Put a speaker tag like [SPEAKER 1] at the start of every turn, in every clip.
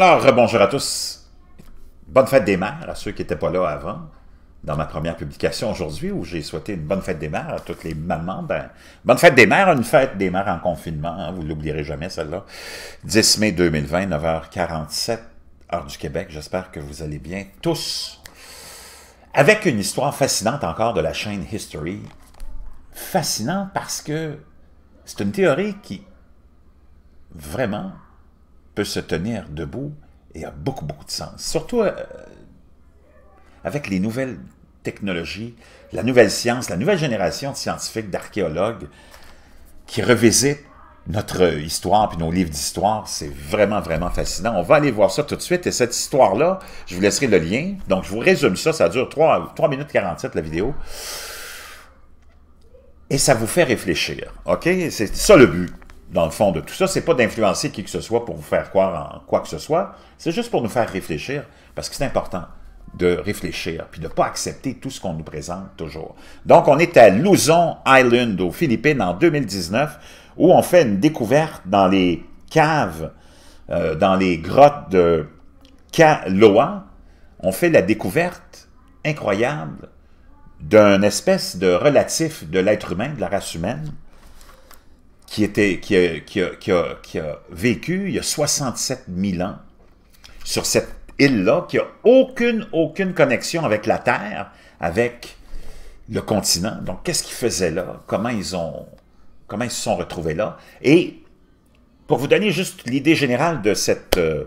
[SPEAKER 1] Alors, bonjour à tous. Bonne fête des mères à ceux qui n'étaient pas là avant. Dans ma première publication aujourd'hui, où j'ai souhaité une bonne fête des mères à toutes les mamans, ben, bonne fête des mères, une fête des mères en confinement, hein, vous ne l'oublierez jamais celle-là. 10 mai 2020, 9h47, heure du Québec. J'espère que vous allez bien tous. Avec une histoire fascinante encore de la chaîne History. Fascinante parce que c'est une théorie qui, vraiment, se tenir debout et a beaucoup, beaucoup de sens. Surtout euh, avec les nouvelles technologies, la nouvelle science, la nouvelle génération de scientifiques, d'archéologues qui revisitent notre histoire puis nos livres d'histoire, c'est vraiment, vraiment fascinant. On va aller voir ça tout de suite. Et cette histoire-là, je vous laisserai le lien. Donc, je vous résume ça. Ça dure 3, 3 minutes 47, la vidéo. Et ça vous fait réfléchir. OK? C'est ça le but dans le fond de tout ça, c'est pas d'influencer qui que ce soit pour vous faire croire en quoi que ce soit, c'est juste pour nous faire réfléchir, parce que c'est important de réfléchir, puis de ne pas accepter tout ce qu'on nous présente toujours. Donc, on est à Luzon Island, aux Philippines, en 2019, où on fait une découverte dans les caves, euh, dans les grottes de Kaloa. On fait la découverte incroyable d'une espèce de relatif de l'être humain, de la race humaine, qui, était, qui, a, qui, vécu il y a 67 000 ans sur cette île-là, qui n'a aucune, aucune connexion avec la Terre, avec le continent. Donc, qu'est-ce qu'ils faisaient là? Comment ils, ont, comment ils se sont retrouvés là? Et pour vous donner juste l'idée générale de cette euh,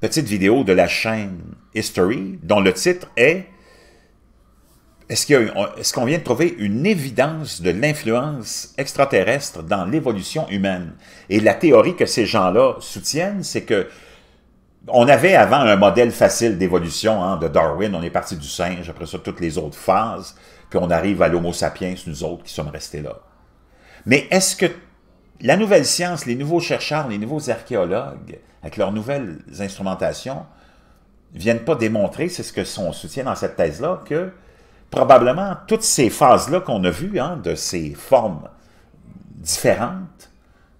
[SPEAKER 1] petite vidéo de la chaîne History, dont le titre est est-ce qu'on vient de trouver une évidence de l'influence extraterrestre dans l'évolution humaine? Et la théorie que ces gens-là soutiennent, c'est que on avait avant un modèle facile d'évolution hein, de Darwin, on est parti du singe, après ça toutes les autres phases, puis on arrive à l'homo sapiens, nous autres qui sommes restés là. Mais est-ce que la nouvelle science, les nouveaux chercheurs, les nouveaux archéologues, avec leurs nouvelles instrumentations, viennent pas démontrer, c'est ce que son soutien dans cette thèse-là, que probablement toutes ces phases-là qu'on a vues, hein, de ces formes différentes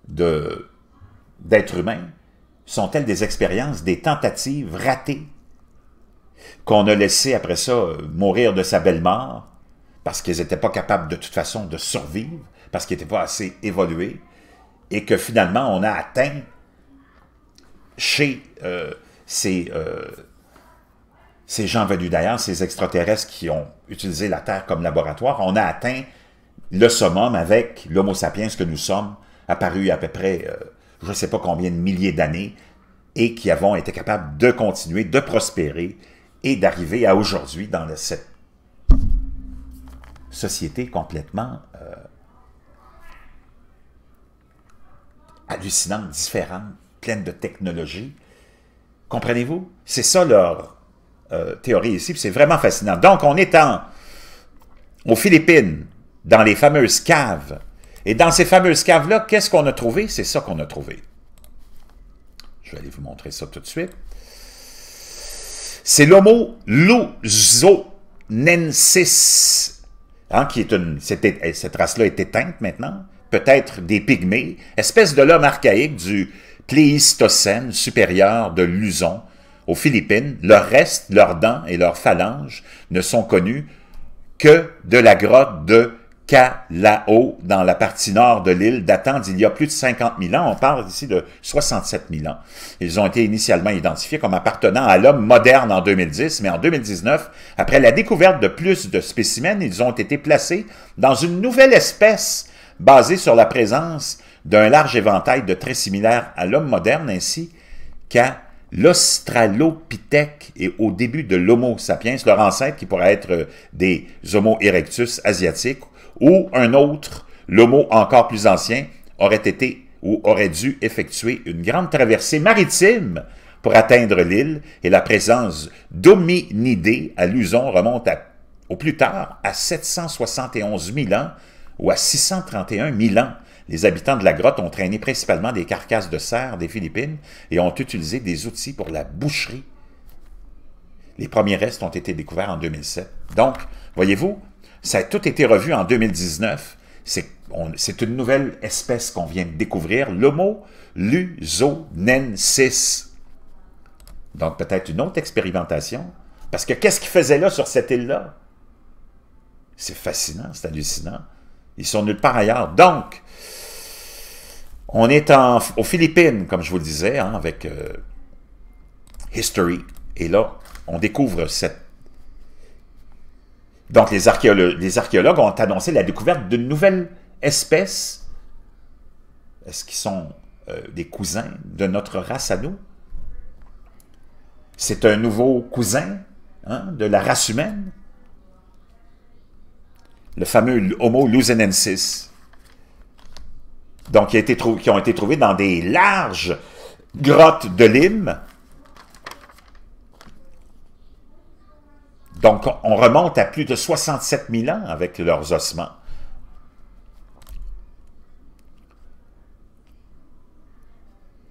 [SPEAKER 1] d'êtres humains, sont-elles des expériences, des tentatives ratées qu'on a laissées après ça euh, mourir de sa belle mort parce qu'ils n'étaient pas capables de toute façon de survivre, parce qu'ils n'étaient pas assez évolués, et que finalement on a atteint chez euh, ces... Euh, ces gens venus d'ailleurs, ces extraterrestres qui ont utilisé la Terre comme laboratoire, on a atteint le summum avec l'Homo sapiens que nous sommes, apparu à peu près euh, je ne sais pas combien de milliers d'années, et qui avons été capables de continuer, de prospérer et d'arriver à aujourd'hui dans cette société complètement euh, hallucinante, différente, pleine de technologies. Comprenez-vous? C'est ça leur euh, théorie ici, c'est vraiment fascinant. Donc, on est en, aux Philippines, dans les fameuses caves. Et dans ces fameuses caves-là, qu'est-ce qu'on a trouvé? C'est ça qu'on a trouvé. Je vais aller vous montrer ça tout de suite. C'est l'homo luzonensis, hein, qui est une, cette, cette race-là est éteinte maintenant, peut-être des pygmées, espèce de l'homme archaïque du Pléistocène supérieur de Luzon, aux Philippines, leurs restes, leurs dents et leurs phalanges ne sont connus que de la grotte de Calao, dans la partie nord de l'île, datant d'il y a plus de 50 000 ans. On parle ici de 67 000 ans. Ils ont été initialement identifiés comme appartenant à l'homme moderne en 2010, mais en 2019, après la découverte de plus de spécimens, ils ont été placés dans une nouvelle espèce basée sur la présence d'un large éventail de traits similaires à l'homme moderne ainsi qu'à l'Australopithèque et au début de l'Homo sapiens, leur ancêtre qui pourrait être euh, des Homo erectus asiatiques, ou un autre, l'Homo encore plus ancien, aurait été ou aurait dû effectuer une grande traversée maritime pour atteindre l'île, et la présence d'hominidés à Luzon remonte au plus tard à 771 000 ans ou à 631 000 ans, les habitants de la grotte ont traîné principalement des carcasses de serre des Philippines et ont utilisé des outils pour la boucherie. Les premiers restes ont été découverts en 2007. Donc, voyez-vous, ça a tout été revu en 2019. C'est une nouvelle espèce qu'on vient de découvrir, l'homo lusonensis. Donc, peut-être une autre expérimentation. Parce que qu'est-ce qu'ils faisaient là, sur cette île-là? C'est fascinant, c'est hallucinant. Ils sont nulle part ailleurs. Donc, on est en, aux Philippines, comme je vous le disais, hein, avec euh, History. Et là, on découvre cette... Donc, les, archéologues ont annoncé la découverte d'une nouvelle espèce. Est-ce qu'ils sont euh, des cousins de notre race à nous? C'est un nouveau cousin hein, de la race humaine? Le fameux Homo lusinensis donc qui, ont été trouvés dans des larges grottes de lime. Donc, on remonte à plus de 67 000 ans avec leurs ossements.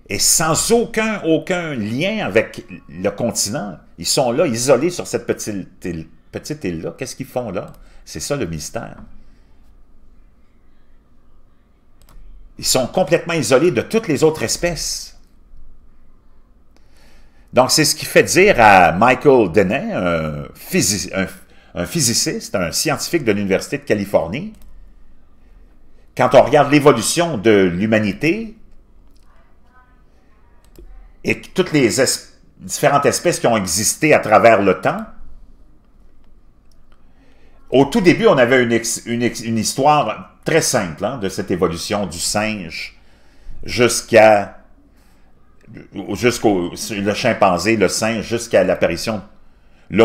[SPEAKER 1] Et sans aucun, aucun lien avec le continent, ils sont là, isolés sur cette petite, île, petite île-là. Qu'est-ce qu'ils font là? C'est ça le mystère. ils sont complètement isolés de toutes les autres espèces. Donc, c'est ce qui fait dire à Michael Denet, un, un, physiciste, un scientifique de l'Université de Californie, quand on regarde l'évolution de l'humanité et toutes les différentes espèces qui ont existé à travers le temps, au tout début, on avait une, une, histoire très simple hein, de cette évolution du singe jusqu'à jusqu'au le chimpanzé, le singe, jusqu'à l'apparition de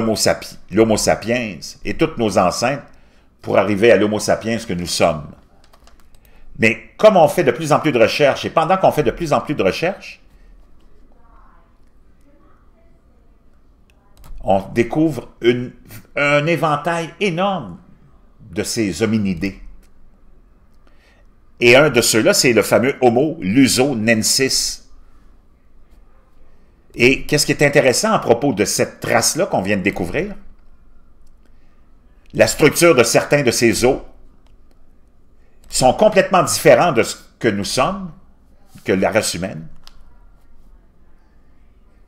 [SPEAKER 1] l'homo sapiens et toutes nos enceintes pour arriver à l'homo sapiens que nous sommes. Mais comme on fait de plus en plus de recherches, et pendant qu'on fait de plus en plus de recherches, on découvre un éventail énorme de ces hominidés. Et un de ceux-là, c'est le fameux Homo lusonensis. Et qu'est-ce qui est intéressant à propos de cette trace-là qu'on vient de découvrir? La structure de certains de ces os sont complètement différents de ce que nous sommes, que la race humaine.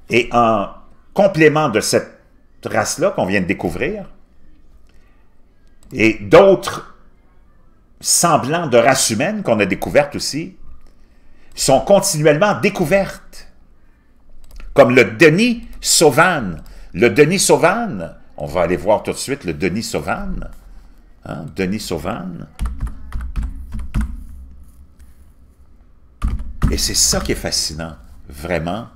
[SPEAKER 1] Et en complément de cette race-là qu'on vient de découvrir et d'autres semblants de races humaines qu'on a découvertes aussi sont continuellement découvertes. Comme le Denis Sauvane. Le Denis Sauvane, on va aller voir tout de suite le Denis Sauvane. Hein, Denis Sauvane. Et c'est ça qui est fascinant, vraiment,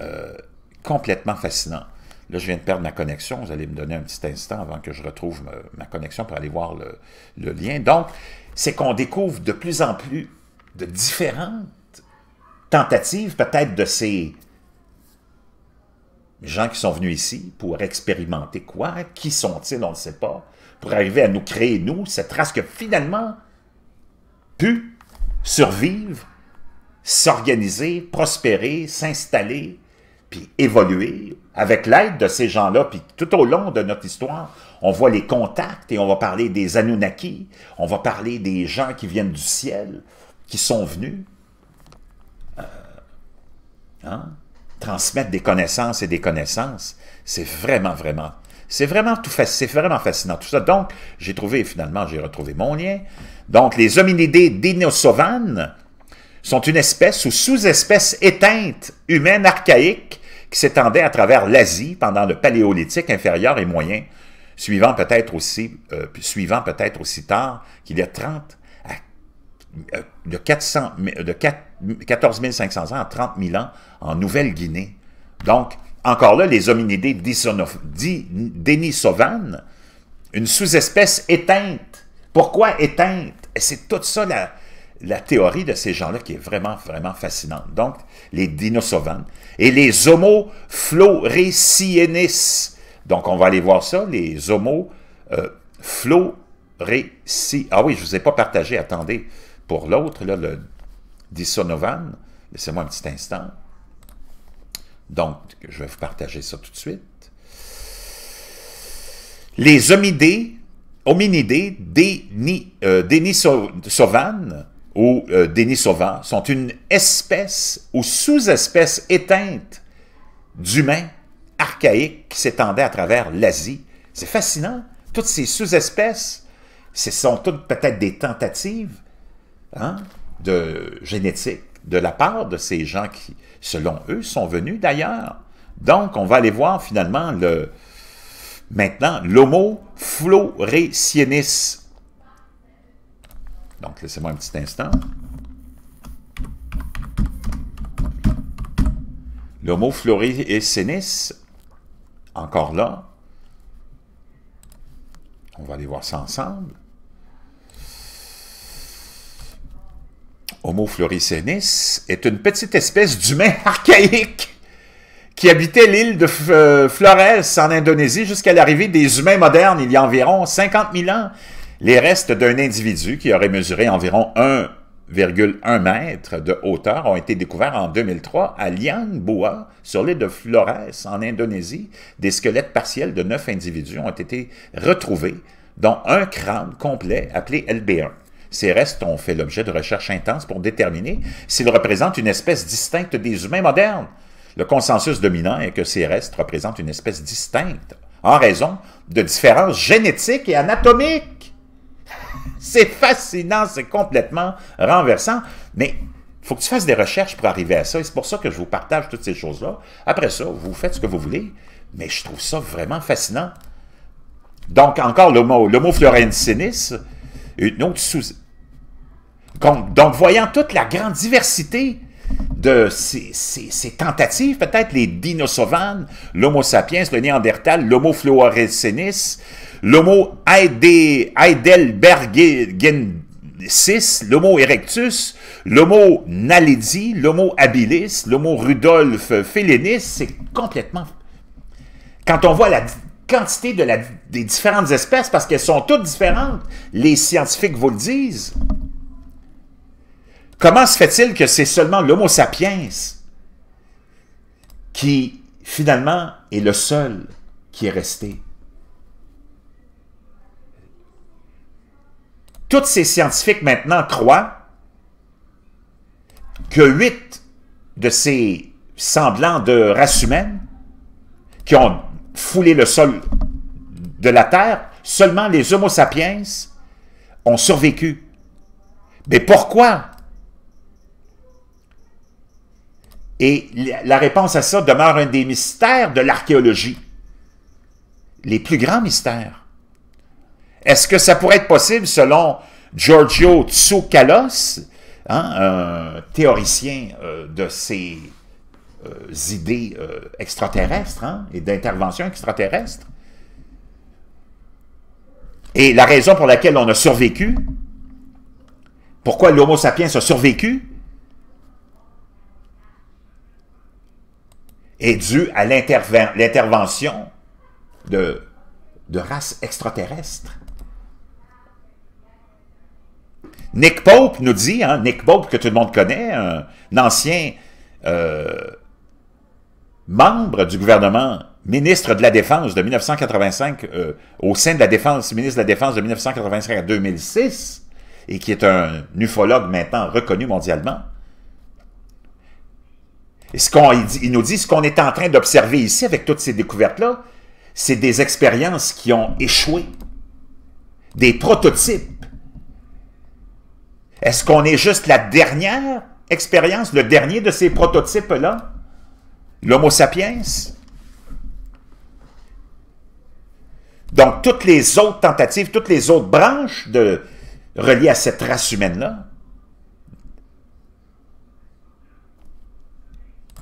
[SPEAKER 1] euh, complètement fascinant. Là, je viens de perdre ma connexion. Vous allez me donner un petit instant avant que je retrouve ma, connexion pour aller voir le, lien. Donc, c'est qu'on découvre de plus en plus de différentes tentatives, peut-être de ces gens qui sont venus ici pour expérimenter quoi, qui sont-ils, on ne sait pas, pour arriver à nous créer, nous, cette race a finalement pu survivre, s'organiser, prospérer, s'installer, puis évoluer avec l'aide de ces gens-là, puis tout au long de notre histoire, on voit les contacts et on va parler des Anunnaki, on va parler des gens qui viennent du ciel, qui sont venus euh, hein, transmettre des connaissances et des connaissances. C'est vraiment, vraiment, c'est vraiment tout c'est vraiment fascinant tout ça. Donc, j'ai trouvé, finalement, j'ai retrouvé mon lien. Donc, les hominidés dinosauvanes sont une espèce ou sous-espèce éteinte humaine archaïque qui s'étendait à travers l'Asie pendant le Paléolithique inférieur et moyen, suivant peut-être aussi, euh, suivant peut-être aussi tard qu'il y a 30 euh, de, 400, de 14 500 ans à 30 000 ans en Nouvelle-Guinée. Donc, encore là, les hominidés Denisovans, une sous-espèce éteinte. Pourquoi éteinte? C'est tout ça la, la théorie de ces gens-là qui est vraiment, vraiment fascinante. Donc, les dinosaures et les Homo floresiensis. Donc, on va aller voir ça, les Homo euh, Ah oui, je ne vous ai pas partagé, attendez, pour l'autre, le Disonovan. Laissez-moi un petit instant. Donc, je vais vous partager ça tout de suite. Les homidés, hominidés, des, euh, ou euh, sont une espèce ou sous-espèce éteinte d'humains archaïques qui s'étendaient à travers l'Asie. C'est fascinant. Toutes ces sous-espèces, ce sont toutes peut-être des tentatives hein, de génétique de la part de ces gens qui, selon eux, sont venus d'ailleurs. Donc, on va aller voir finalement le, maintenant l'homo floresiensis donc, laissez-moi un petit instant. L'homo mot encore là. On va aller voir ça ensemble. Homo floricenis est une petite espèce d'humain archaïque qui habitait l'île de euh, Flores en Indonésie jusqu'à l'arrivée des humains modernes il y a environ 50 000 ans. Les restes d'un individu qui aurait mesuré environ 1,1 mètre de hauteur ont été découverts en 2003 à Liang sur l'île de Flores, en Indonésie. Des squelettes partiels de neuf individus ont été retrouvés, dont un crâne complet appelé LB1. Ces restes ont fait l'objet de recherches intenses pour déterminer s'ils représentent une espèce distincte des humains modernes. Le consensus dominant est que ces restes représentent une espèce distincte en raison de différences génétiques et anatomiques. C'est fascinant, c'est complètement renversant. Mais faut que tu fasses des recherches pour arriver à ça. Et c'est pour ça que je vous partage toutes ces choses-là. Après ça, vous faites ce que vous voulez. Mais je trouve ça vraiment fascinant. Donc, encore le mot, le mot florensinis, une autre sous... Donc, voyant toute la grande diversité de ces, tentatives, peut-être les dinosaures, l'homo sapiens, le néandertal, l'homo fluorescenis, l'homo heidelbergensis, l'homo erectus, l'homo naledi, l'homo habilis, l'homo rudolf felinis, c'est complètement... Quand on voit la quantité des différentes espèces, parce qu'elles sont toutes différentes, les scientifiques vous le disent, Comment se fait-il que c'est seulement l'homo sapiens qui, finalement, est le seul qui est resté? Tous ces scientifiques maintenant croient que huit de ces semblants de race humaine qui ont foulé le sol de la Terre, seulement les homo sapiens ont survécu. Mais pourquoi Et la réponse à ça demeure un des mystères de l'archéologie. Les plus grands mystères. Est-ce que ça pourrait être possible selon Giorgio Tsoukalos, hein, un théoricien euh, de ces euh, idées euh, extraterrestres hein, et d'intervention extraterrestre? Et la raison pour laquelle on a survécu, pourquoi l'homo sapiens a survécu, est due à l'intervention de, de races extraterrestres. Nick Pope nous dit, hein, Nick Pope que tout le monde connaît, un, ancien euh, membre du gouvernement, ministre de la Défense de 1985, euh, au sein de la Défense, ministre de la Défense de 1985 à 2006, et qui est un ufologue maintenant reconnu mondialement, il, nous dit, ce qu'on est en train d'observer ici avec toutes ces découvertes-là, c'est des expériences qui ont échoué, des prototypes. Est-ce qu'on est juste la dernière expérience, le dernier de ces prototypes-là, l'Homo sapiens? Donc, toutes les autres tentatives, toutes les autres branches de, reliées à cette race humaine-là,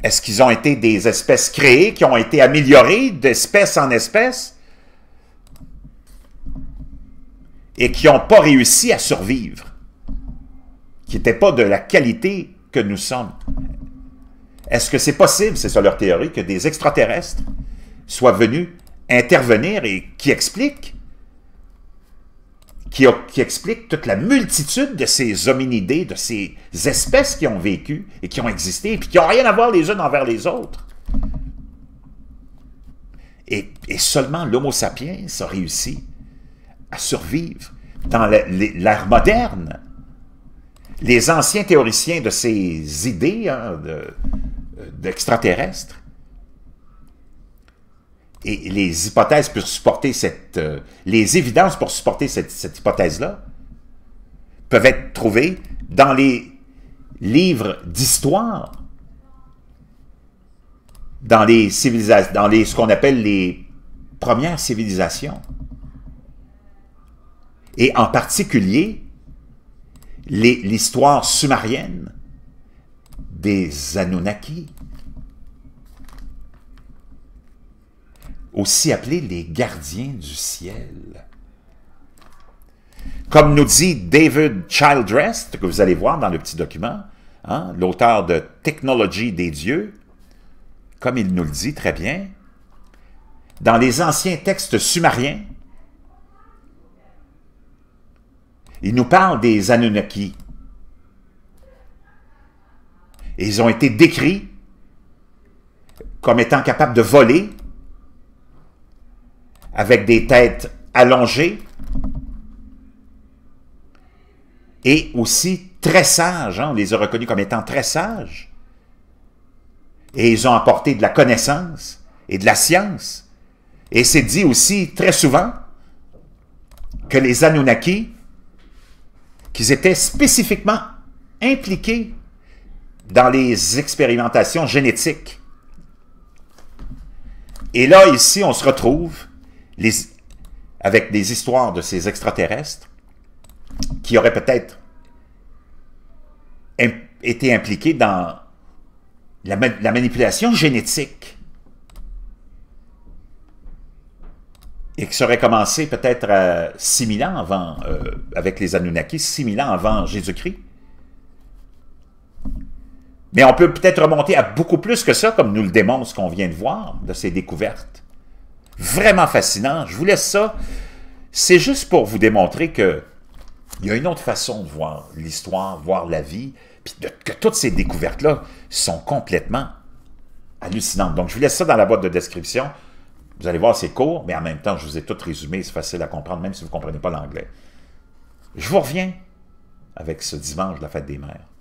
[SPEAKER 1] Est-ce qu'ils ont été des espèces créées qui ont été améliorées d'espèce en espèce et qui n'ont pas réussi à survivre, qui n'étaient pas de la qualité que nous sommes? Est-ce que c'est possible, c'est ça leur théorie, que des extraterrestres soient venus intervenir et qui expliquent qui, explique toute la multitude de ces hominidés, de ces espèces qui ont vécu et qui ont existé, et puis qui n'ont rien à voir les unes envers les autres. Et, seulement l'homo sapiens a réussi à survivre dans l'ère moderne. Les anciens théoriciens de ces idées hein, d'extraterrestres et les hypothèses pour supporter cette... Euh, les évidences pour supporter cette, hypothèse-là peuvent être trouvées dans les livres d'histoire, dans les civilisations, dans les, ce qu'on appelle les premières civilisations. Et en particulier, l'histoire sumarienne des Anunnaki, aussi appelés les gardiens du ciel. Comme nous dit David Childress, que vous allez voir dans le petit document, hein, l'auteur de Technology des dieux, comme il nous le dit très bien, dans les anciens textes sumériens, il nous parle des Anunnaki. ils ont été décrits comme étant capables de voler, avec des têtes allongées et aussi très sages. Hein, on les a reconnus comme étant très sages. Et ils ont apporté de la connaissance et de la science. Et c'est dit aussi très souvent que les Anunnaki, qu'ils étaient spécifiquement impliqués dans les expérimentations génétiques. Et là, ici, on se retrouve avec des histoires de ces extraterrestres qui auraient peut-être été impliqués dans la, manipulation génétique et qui serait commencé peut-être à euh, 6000 ans avant, euh, avec les Anunnaki, 6000 ans avant Jésus-Christ. Mais on peut peut-être remonter à beaucoup plus que ça, comme nous le démontre ce qu'on vient de voir de ces découvertes. Vraiment fascinant. Je vous laisse ça. C'est juste pour vous démontrer que il y a une autre façon de voir l'histoire, voir la vie, puis que toutes ces découvertes-là sont complètement hallucinantes. Donc, je vous laisse ça dans la boîte de description. Vous allez voir, c'est court, mais en même temps, je vous ai tout résumé, c'est facile à comprendre, même si vous ne comprenez pas l'anglais. Je vous reviens avec ce dimanche de la fête des mères.